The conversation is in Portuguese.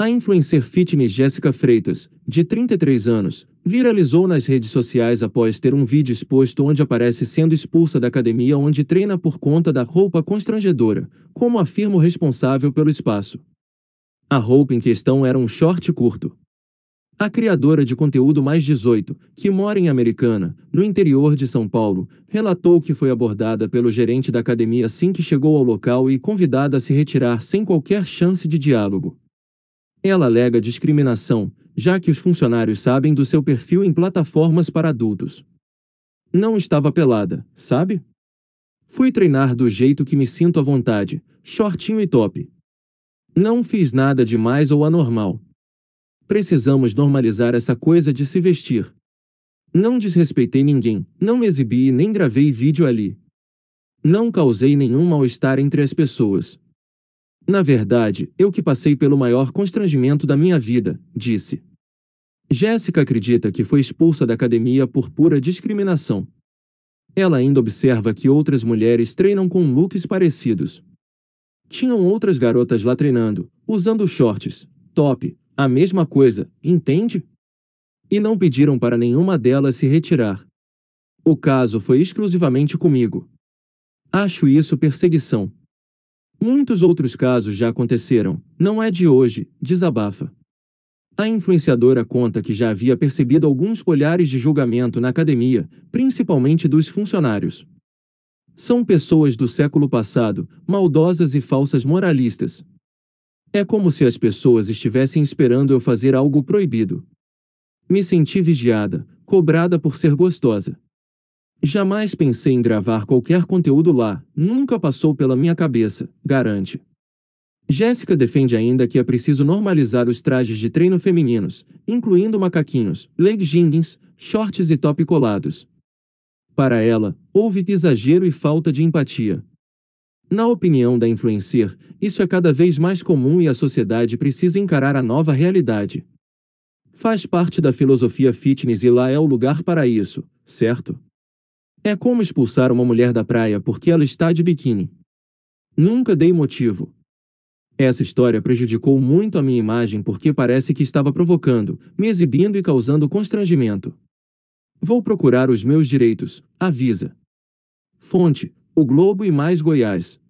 A influencer fitness Jéssica Freitas, de 33 anos, viralizou nas redes sociais após ter um vídeo exposto onde aparece sendo expulsa da academia onde treina por conta da roupa constrangedora, como afirma o responsável pelo espaço. A roupa em questão era um short curto. A criadora de conteúdo mais 18, que mora em Americana, no interior de São Paulo, relatou que foi abordada pelo gerente da academia assim que chegou ao local e convidada a se retirar sem qualquer chance de diálogo. Ela alega discriminação, já que os funcionários sabem do seu perfil em plataformas para adultos. Não estava pelada, sabe? Fui treinar do jeito que me sinto à vontade, shortinho e top. Não fiz nada demais ou anormal. Precisamos normalizar essa coisa de se vestir. Não desrespeitei ninguém, não me exibi nem gravei vídeo ali. Não causei nenhum mal-estar entre as pessoas. Na verdade, eu que passei pelo maior constrangimento da minha vida, disse. Jéssica acredita que foi expulsa da academia por pura discriminação. Ela ainda observa que outras mulheres treinam com looks parecidos. Tinham outras garotas lá treinando, usando shorts, top, a mesma coisa, entende? E não pediram para nenhuma delas se retirar. O caso foi exclusivamente comigo. Acho isso perseguição, Muitos outros casos já aconteceram, não é de hoje, desabafa. A influenciadora conta que já havia percebido alguns olhares de julgamento na academia, principalmente dos funcionários. São pessoas do século passado, maldosas e falsas moralistas. É como se as pessoas estivessem esperando eu fazer algo proibido. Me senti vigiada, cobrada por ser gostosa. Jamais pensei em gravar qualquer conteúdo lá, nunca passou pela minha cabeça, garante. Jéssica defende ainda que é preciso normalizar os trajes de treino femininos, incluindo macaquinhos, leggings, shorts e top colados. Para ela, houve exagero e falta de empatia. Na opinião da influencer, isso é cada vez mais comum e a sociedade precisa encarar a nova realidade. Faz parte da filosofia fitness e lá é o lugar para isso, certo? É como expulsar uma mulher da praia porque ela está de biquíni. Nunca dei motivo. Essa história prejudicou muito a minha imagem porque parece que estava provocando, me exibindo e causando constrangimento. Vou procurar os meus direitos, avisa. Fonte: O Globo e mais Goiás,